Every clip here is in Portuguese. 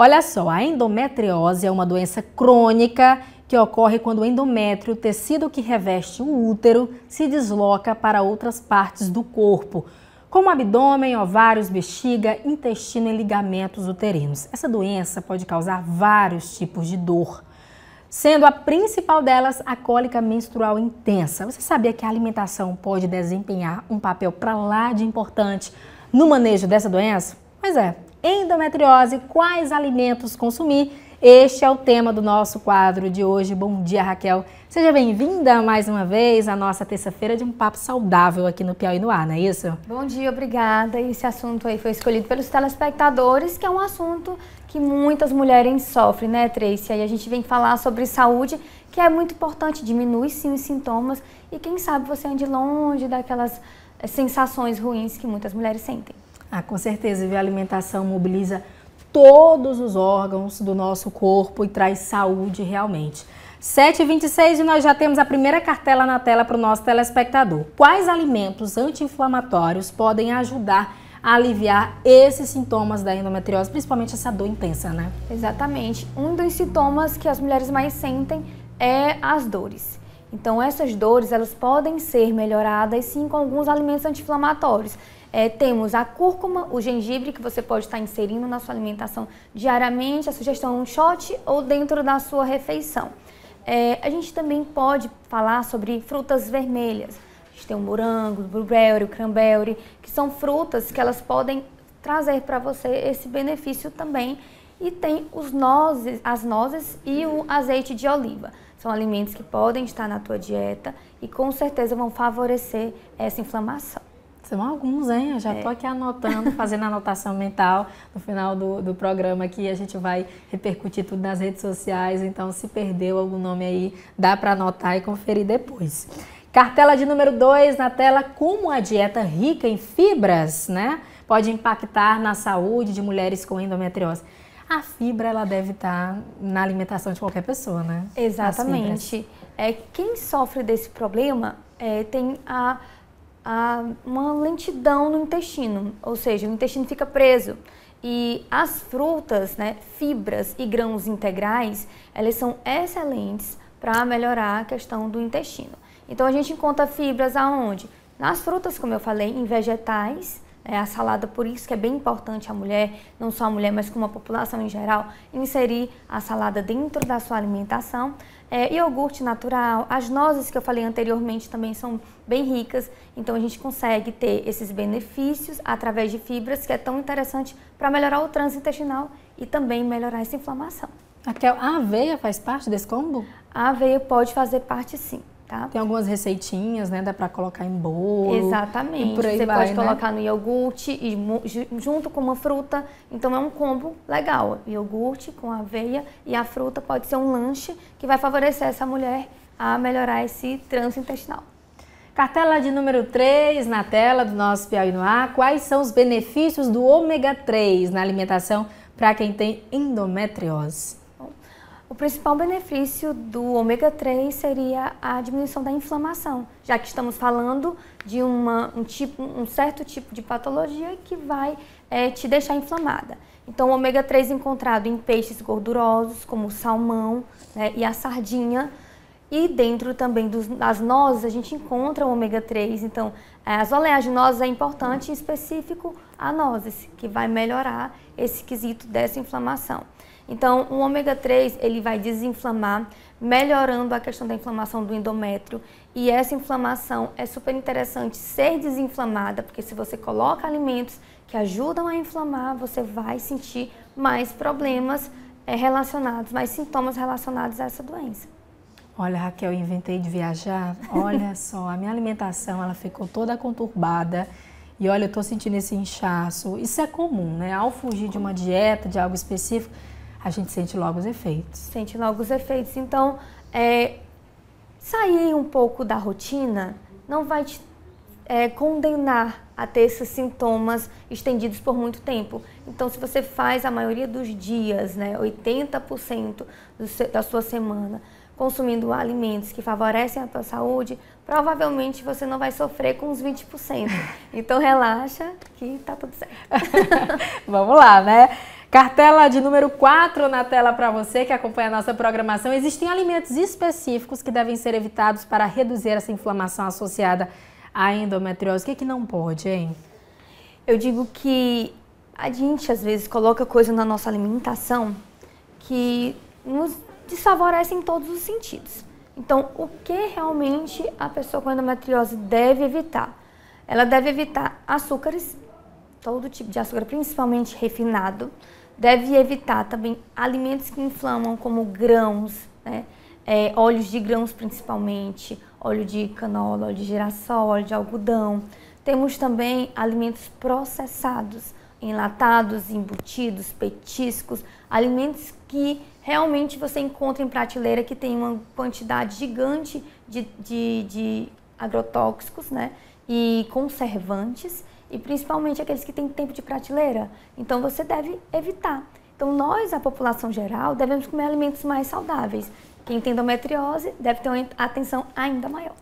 Olha só, a endometriose é uma doença crônica que ocorre quando o endométrio, o tecido que reveste o útero, se desloca para outras partes do corpo, como abdômen, ovários, bexiga, intestino e ligamentos uterinos. Essa doença pode causar vários tipos de dor, sendo a principal delas a cólica menstrual intensa. Você sabia que a alimentação pode desempenhar um papel para lá de importante no manejo dessa doença? Pois é, endometriose, quais alimentos consumir. Este é o tema do nosso quadro de hoje. Bom dia, Raquel. Seja bem-vinda mais uma vez à nossa terça-feira de um papo saudável aqui no Piauí no Ar, não é isso? Bom dia, obrigada. Esse assunto aí foi escolhido pelos telespectadores, que é um assunto que muitas mulheres sofrem, né, Tracy? Aí a gente vem falar sobre saúde, que é muito importante, diminui sim os sintomas e quem sabe você ande longe daquelas eh, sensações ruins que muitas mulheres sentem. Ah, com certeza, viu? A alimentação mobiliza todos os órgãos do nosso corpo e traz saúde realmente. 7h26 e nós já temos a primeira cartela na tela para o nosso telespectador. Quais alimentos anti-inflamatórios podem ajudar a aliviar esses sintomas da endometriose, principalmente essa dor intensa, né? Exatamente. Um dos sintomas que as mulheres mais sentem é as dores. Então, essas dores, elas podem ser melhoradas sim com alguns alimentos anti-inflamatórios. É, temos a cúrcuma, o gengibre, que você pode estar inserindo na sua alimentação diariamente, a sugestão é um shot ou dentro da sua refeição. É, a gente também pode falar sobre frutas vermelhas. A gente tem o morango, o blueberry, o cranberry, que são frutas que elas podem trazer para você esse benefício também. E tem os nozes, as nozes e o azeite de oliva. São alimentos que podem estar na tua dieta e com certeza vão favorecer essa inflamação. São alguns, hein? Eu já estou é. aqui anotando, fazendo anotação mental. No final do, do programa aqui, a gente vai repercutir tudo nas redes sociais. Então, se perdeu algum nome aí, dá para anotar e conferir depois. Cartela de número 2 na tela: como a dieta rica em fibras, né? Pode impactar na saúde de mulheres com endometriose. A fibra, ela deve estar na alimentação de qualquer pessoa, né? Exatamente. É, quem sofre desse problema é, tem a a uma lentidão no intestino, ou seja, o intestino fica preso. E as frutas, né, fibras e grãos integrais, elas são excelentes para melhorar a questão do intestino. Então a gente encontra fibras aonde? Nas frutas, como eu falei, em vegetais, é, a salada, por isso que é bem importante a mulher, não só a mulher, mas como a população em geral, inserir a salada dentro da sua alimentação. É, iogurte natural, as nozes que eu falei anteriormente também são bem ricas, então a gente consegue ter esses benefícios através de fibras, que é tão interessante para melhorar o trânsito intestinal e também melhorar essa inflamação. a aveia faz parte desse combo? A aveia pode fazer parte sim tá? Tem algumas receitinhas, né? Dá para colocar em bolo. Exatamente. Você vai, pode né? colocar no iogurte e junto com uma fruta. Então é um combo legal. Iogurte com aveia e a fruta pode ser um lanche que vai favorecer essa mulher a melhorar esse trânsito intestinal. Cartela de número 3 na tela do nosso Piauí no Ar. Quais são os benefícios do ômega 3 na alimentação para quem tem endometriose? O principal benefício do ômega 3 seria a diminuição da inflamação, já que estamos falando de uma, um, tipo, um certo tipo de patologia que vai é, te deixar inflamada. Então, o ômega 3 encontrado em peixes gordurosos, como o salmão né, e a sardinha, e dentro também dos, das nozes a gente encontra o ômega 3. Então, eh, as oleaginosas é importante, em específico a nozes, que vai melhorar esse quesito dessa inflamação. Então, o ômega 3, ele vai desinflamar, melhorando a questão da inflamação do endométrio. E essa inflamação é super interessante ser desinflamada, porque se você coloca alimentos que ajudam a inflamar, você vai sentir mais problemas eh, relacionados, mais sintomas relacionados a essa doença. Olha, Raquel, eu inventei de viajar. Olha só, a minha alimentação ela ficou toda conturbada. E olha, eu estou sentindo esse inchaço. Isso é comum, né? Ao fugir de uma dieta, de algo específico, a gente sente logo os efeitos. Sente logo os efeitos. Então, é, sair um pouco da rotina não vai te é, condenar a ter esses sintomas estendidos por muito tempo. Então, se você faz a maioria dos dias, né, 80% do, da sua semana, consumindo alimentos que favorecem a tua saúde, provavelmente você não vai sofrer com os 20%. Então relaxa que tá tudo certo. Vamos lá, né? Cartela de número 4 na tela para você que acompanha a nossa programação. Existem alimentos específicos que devem ser evitados para reduzir essa inflamação associada à endometriose. O que, é que não pode, hein? Eu digo que a gente às vezes coloca coisa na nossa alimentação que nos desfavorece em todos os sentidos. Então, o que realmente a pessoa com endometriose deve evitar? Ela deve evitar açúcares, todo tipo de açúcar, principalmente refinado. Deve evitar também alimentos que inflamam, como grãos, né? é, óleos de grãos principalmente, óleo de canola, óleo de girassol, óleo de algodão. Temos também alimentos processados, enlatados, embutidos, petiscos, alimentos que realmente você encontra em prateleira que tem uma quantidade gigante de, de, de agrotóxicos né? e conservantes e principalmente aqueles que têm tempo de prateleira. Então você deve evitar. Então nós, a população geral, devemos comer alimentos mais saudáveis. Quem tem endometriose deve ter uma atenção ainda maior.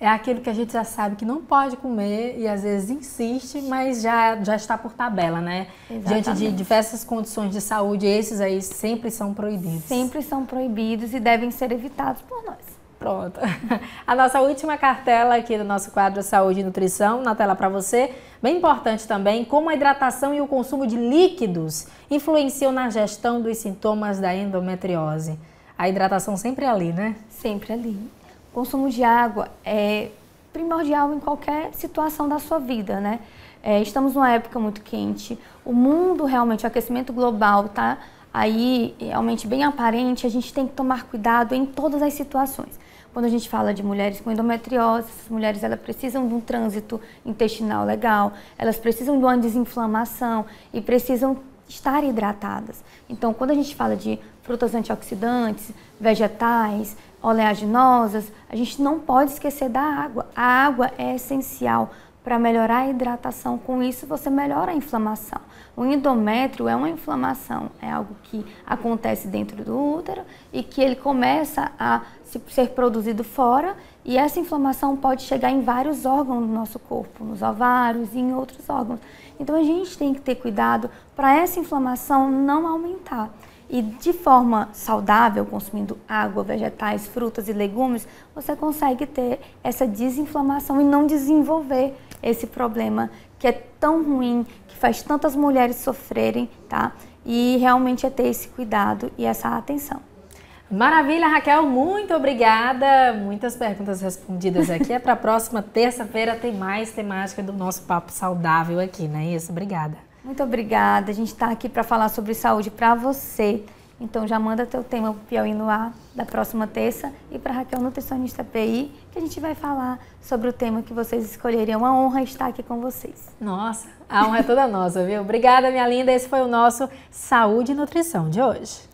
É aquilo que a gente já sabe que não pode comer e às vezes insiste, mas já, já está por tabela, né? Exatamente. Diante de diversas condições de saúde, esses aí sempre são proibidos. Sempre são proibidos e devem ser evitados por nós. Pronto. A nossa última cartela aqui do nosso quadro Saúde e Nutrição, na tela para você. Bem importante também, como a hidratação e o consumo de líquidos influenciam na gestão dos sintomas da endometriose. A hidratação sempre ali, né? Sempre ali. O consumo de água é primordial em qualquer situação da sua vida, né? É, estamos numa época muito quente, o mundo realmente, o aquecimento global tá aí realmente bem aparente, a gente tem que tomar cuidado em todas as situações. Quando a gente fala de mulheres com endometriose, essas mulheres elas precisam de um trânsito intestinal legal, elas precisam de uma desinflamação e precisam estar hidratadas. Então, quando a gente fala de frutas antioxidantes, vegetais, oleaginosas, a gente não pode esquecer da água. A água é essencial para melhorar a hidratação. Com isso, você melhora a inflamação. O endométrio é uma inflamação, é algo que acontece dentro do útero e que ele começa a ser produzido fora, e essa inflamação pode chegar em vários órgãos do nosso corpo, nos ovários e em outros órgãos. Então a gente tem que ter cuidado para essa inflamação não aumentar e de forma saudável, consumindo água, vegetais, frutas e legumes, você consegue ter essa desinflamação e não desenvolver esse problema que é tão ruim, que faz tantas mulheres sofrerem, tá? E realmente é ter esse cuidado e essa atenção. Maravilha, Raquel, muito obrigada. Muitas perguntas respondidas aqui. É para a próxima terça-feira tem mais temática do nosso papo saudável aqui, não é isso? Obrigada. Muito obrigada. A gente está aqui para falar sobre saúde para você. Então já manda teu tema para o Piauí no ar da próxima terça e para Raquel Nutricionista PI, que a gente vai falar sobre o tema que vocês escolheriam. É uma honra estar aqui com vocês. Nossa, a honra é toda nossa, viu? Obrigada, minha linda. Esse foi o nosso Saúde e Nutrição de hoje.